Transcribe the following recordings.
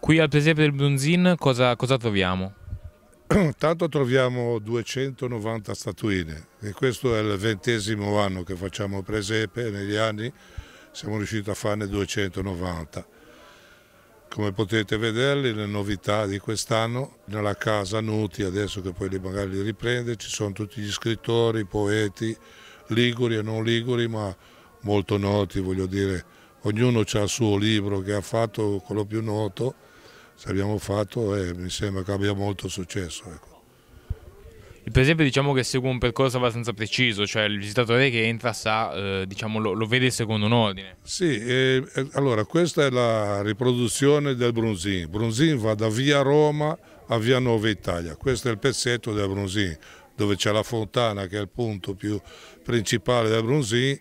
Qui al presepe del Brunzin cosa, cosa troviamo? Tanto troviamo 290 statuine e questo è il ventesimo anno che facciamo presepe, negli anni siamo riusciti a farne 290. Come potete vederli le novità di quest'anno nella casa Nuti, adesso che poi magari li riprende, ci sono tutti gli scrittori, i poeti, liguri e non liguri, ma molto noti, voglio dire, ognuno ha il suo libro che ha fatto quello più noto se abbiamo fatto eh, mi sembra che abbia molto successo. Ecco. Per esempio diciamo che segue un percorso abbastanza preciso, cioè il visitatore che entra sa, eh, diciamo, lo, lo, vede secondo un ordine. Sì, eh, eh allora questa è la riproduzione del Brunzin. Brunzin va da via Roma a via Nuova Italia, questo è il pezzetto del Brunzin, dove c'è la fontana che è il punto più principale del Brunzin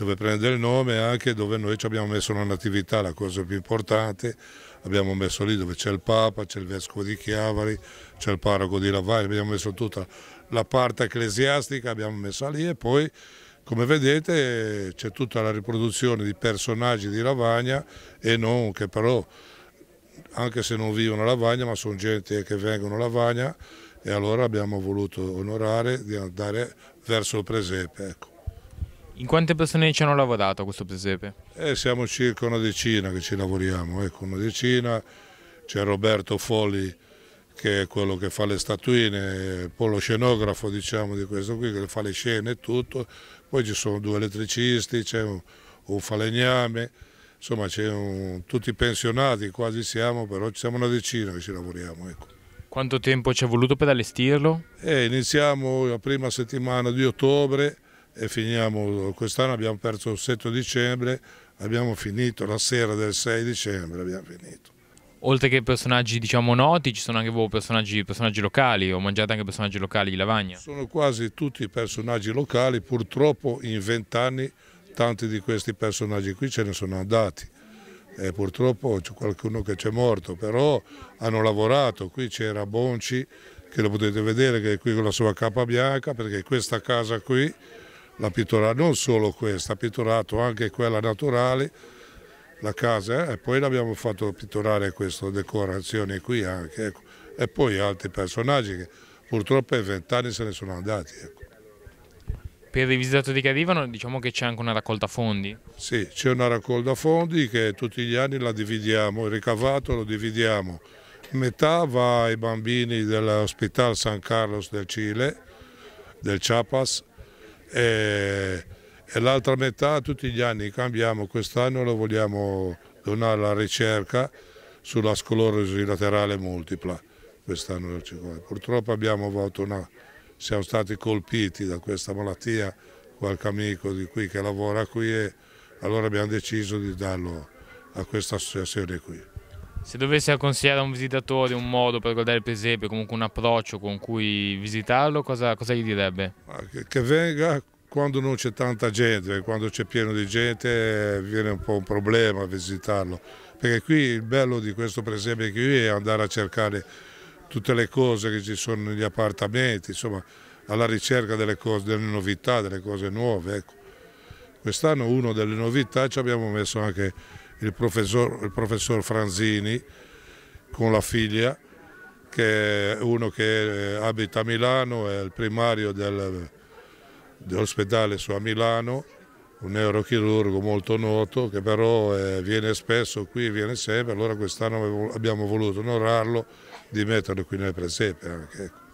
dove prende il nome anche dove noi ci abbiamo messo la natività, la cosa più importante, abbiamo messo lì dove c'è il Papa, c'è il Vescovo di Chiavari, c'è il Parroco di Lavagna, abbiamo messo tutta la parte ecclesiastica, abbiamo messa lì e poi come vedete c'è tutta la riproduzione di personaggi di Lavagna e non che però anche se non vivono a Lavagna ma sono gente che vengono a Lavagna e allora abbiamo voluto onorare di andare verso il presepe. Ecco. In quante persone ci hanno lavorato questo presepe? Eh, siamo circa una decina che ci lavoriamo, ecco una decina, c'è Roberto Folli che è quello che fa le statuine, poi lo scenografo diciamo di questo qui che fa le scene e tutto, poi ci sono due elettricisti, c'è un, un, falegname, insomma c'è tutti pensionati, quasi siamo, però ci siamo una decina che ci lavoriamo. Ecco. Quanto tempo ci è voluto per allestirlo? Eh, iniziamo la prima settimana di ottobre, e finiamo, quest'anno abbiamo perso il 7 dicembre, abbiamo finito la sera del 6 dicembre, abbiamo finito. Oltre che personaggi diciamo noti, ci sono anche voi boh, personaggi, personaggi locali, ho mangiato anche personaggi locali di Lavagna. Sono quasi tutti personaggi locali, purtroppo in vent'anni tanti di questi personaggi qui ce ne sono andati. E purtroppo c'è qualcuno che c'è morto, però hanno lavorato, qui c'era Bonci, che lo potete vedere che è qui con la sua capa bianca, perché questa casa qui la pittura, non solo questa, ha pitturato anche quella naturale, la casa, eh? e poi l'abbiamo fatto pitturare queste decorazioni qui anche, ecco. e poi altri personaggi che purtroppo in vent'anni se ne sono andati. Ecco. Per i visitatori che arrivano diciamo che c'è anche una raccolta fondi? Sì, c'è una raccolta fondi che tutti gli anni la dividiamo, il ricavato lo dividiamo, metà va ai bambini dell'ospedale San Carlos del Cile, del Chiapas, e, e l'altra metà tutti gli anni cambiamo, quest'anno lo vogliamo donare alla ricerca sulla sclerosi laterale multipla. Purtroppo abbiamo avuto una, siamo stati colpiti da questa malattia, qualche amico di qui che lavora qui e allora abbiamo deciso di darlo a questa associazione qui. Se dovessi consigliare a un visitatore un modo per guardare il presepe, comunque un approccio con cui visitarlo, cosa, cosa gli direbbe? Che, che venga quando non c'è tanta gente, quando c'è pieno di gente viene un po' un problema visitarlo, perché qui il bello di questo presepe qui è andare a cercare tutte le cose che ci sono negli appartamenti, insomma alla ricerca delle, cose, delle novità, delle cose nuove. Ecco. Quest'anno una delle novità ci abbiamo messo anche il professor, il professor Franzini con la figlia che è uno che abita a Milano, è il primario del, dell'ospedale su a Milano, un neurochirurgo molto noto che però eh, viene spesso qui, viene sempre, allora quest'anno abbiamo voluto onorarlo di metterlo qui nel presepe anche. Ecco.